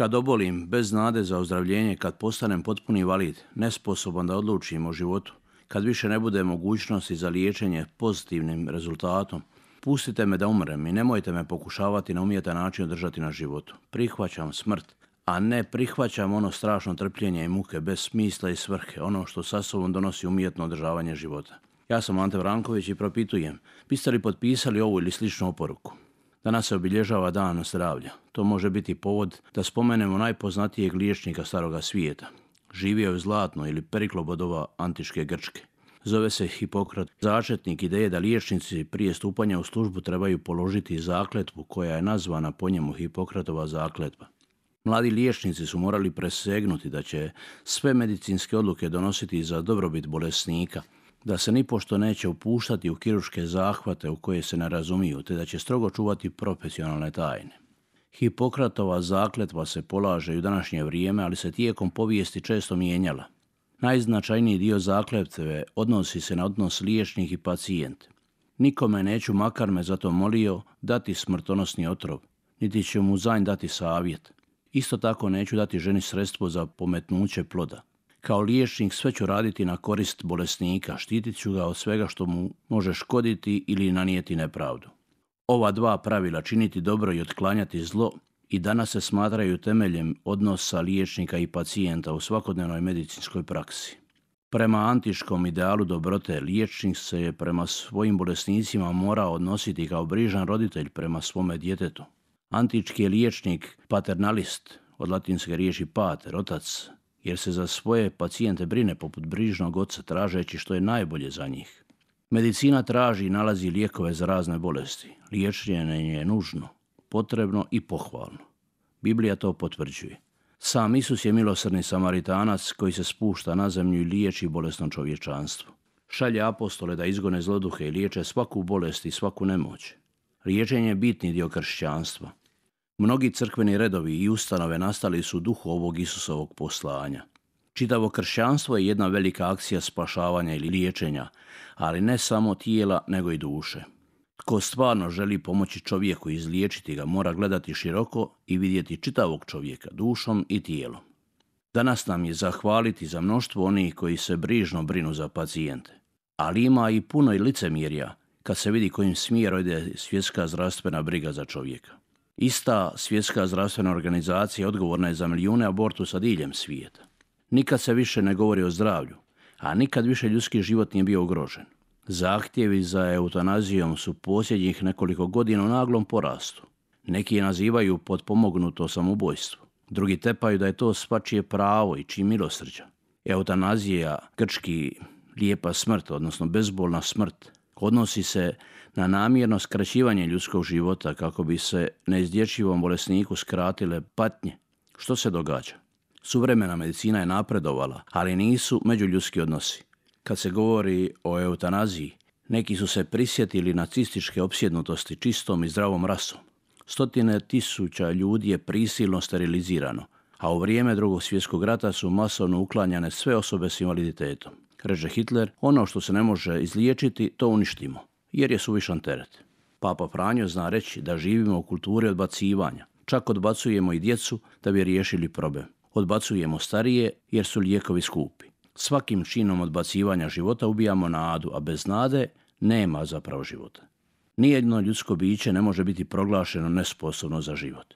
Kad obolim, bez nade za ozdravljenje, kad postanem potpuni valid, nesposoban da odlučim o životu, kad više ne bude mogućnosti za liječenje pozitivnim rezultatom, pustite me da umrem i nemojte me pokušavati na umjetan način održati na životu. Prihvaćam smrt, a ne prihvaćam ono strašno trpljenje i muke bez smisla i svrhe, ono što sa sobom donosi umjetno održavanje života. Ja sam Ante Vranković i propitujem, biste li potpisali ovu ili sličnu oporuku? Danas se obilježava dan zdravlja. To može biti povod da spomenemo najpoznatijeg liječnika staroga svijeta. Živio je zlatno ili periklobodova antičke Grčke. Zove se Hipokrat, začetnik ideje da liječnici prije stupanja u službu trebaju položiti zakletvu koja je nazvana po njemu Hipokratova zakletva. Mladi liječnici su morali presegnuti da će sve medicinske odluke donositi za dobrobit bolesnika – da se nipošto neće upuštati u kiruške zahvate u koje se ne razumiju, te da će strogo čuvati profesionalne tajne. Hipokratova zakletva se polaže u današnje vrijeme, ali se tijekom povijesti često mijenjala. Najznačajniji dio zakletve odnosi se na odnos liječnih i pacijent. Nikome neću, makar me zato molio, dati smrtonosni otrov, niti ću mu zanj dati savjet. Isto tako neću dati ženi sredstvo za pometnuće ploda. Kao liječnik sve ću raditi na korist bolesnika, štitit ću ga od svega što mu može škoditi ili nanijeti nepravdu. Ova dva pravila činiti dobro i otklanjati zlo i danas se smatraju temeljem odnosa liječnika i pacijenta u svakodnevnoj medicinskoj praksi. Prema antičkom idealu dobrote, liječnik se je prema svojim bolesnicima mora odnositi kao brižan roditelj prema svome djetetu. Antički je liječnik paternalist, od latinske riječi pater, otac, jer se za svoje pacijente brine poput brižnog oca tražeći što je najbolje za njih. Medicina traži i nalazi lijekove za razne bolesti. Liječenje je nužno, potrebno i pohvalno. Biblija to potvrđuje. Sam Isus je milosrni samaritanac koji se spušta na zemlju i liječi bolesno čovječanstvo. Šalje apostole da izgone zloduhe i liječe svaku bolest i svaku nemoć. Liječenje je bitni dio kršćanstva. Mnogi crkveni redovi i ustanove nastali su duhu ovog Isusovog poslanja. Čitavo kršćanstvo je jedna velika akcija spašavanja ili liječenja, ali ne samo tijela, nego i duše. Tko stvarno želi pomoći čovjeku izliječiti ga, mora gledati široko i vidjeti čitavog čovjeka, dušom i tijelom. Danas nam je zahvaliti za mnoštvo onih koji se brižno brinu za pacijente. Ali ima i puno i licemirja kad se vidi kojim smjerom ide svjetska zdravstvena briga za čovjeka. Ista svjetska zdravstvena organizacija odgovorna je za milijune abortusa diljem svijeta. Nikad se više ne govori o zdravlju, a nikad više ljudski život nije bio ugrožen. Zahtjevi za eutanazijom su posljednjih nekoliko godina u naglom porastu. Neki je nazivaju potpomognuto samoubojstvo. Drugi tepaju da je to svačije pravo i čim milosrđa. Eutanazija, grčki lijepa smrt, odnosno bezbolna smrt, odnosi se na namjerno skraćivanje ljudskog života kako bi se neizdječivom bolesniku skratile patnje. Što se događa? Suvremena medicina je napredovala, ali nisu međuljudski odnosi. Kad se govori o eutanaziji, neki su se prisjetili nacističke opsjednutosti čistom i zdravom rasom. Stotine tisuća ljudi je prisilno sterilizirano, a u vrijeme drugog svjetskog rata su masovno uklanjane sve osobe s invaliditetom. Reže Hitler, ono što se ne može izliječiti, to uništimo, jer je suvišan teret. Papa Franjo zna reći da živimo u kulturi odbacivanja. Čak odbacujemo i djecu da bi riješili problem. Odbacujemo starije jer su lijekovi skupi. Svakim činom odbacivanja života ubijamo nadu, a bez nade nema zapravo života. Nijedno ljudsko biće ne može biti proglašeno nesposobno za život.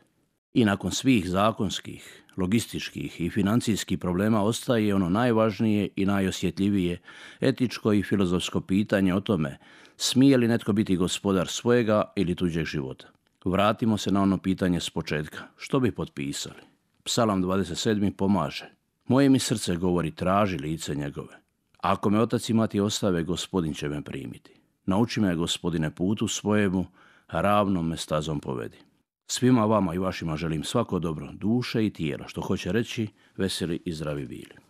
I nakon svih zakonskih, logističkih i financijskih problema ostaje ono najvažnije i najosjetljivije etičko i filozofsko pitanje o tome smije li netko biti gospodar svojega ili tuđeg života. Vratimo se na ono pitanje s početka. Što bi potpisali? Psalam 27. pomaže. Moje mi srce govori traži lice njegove. Ako me otac i mati ostave, gospodin će me primiti. Nauči me, gospodine, putu svojemu, ravnom me stazom povedi. Svima vama i vašima želim svako dobro, duše i tijela, što hoće reći veseli i zdravi bili.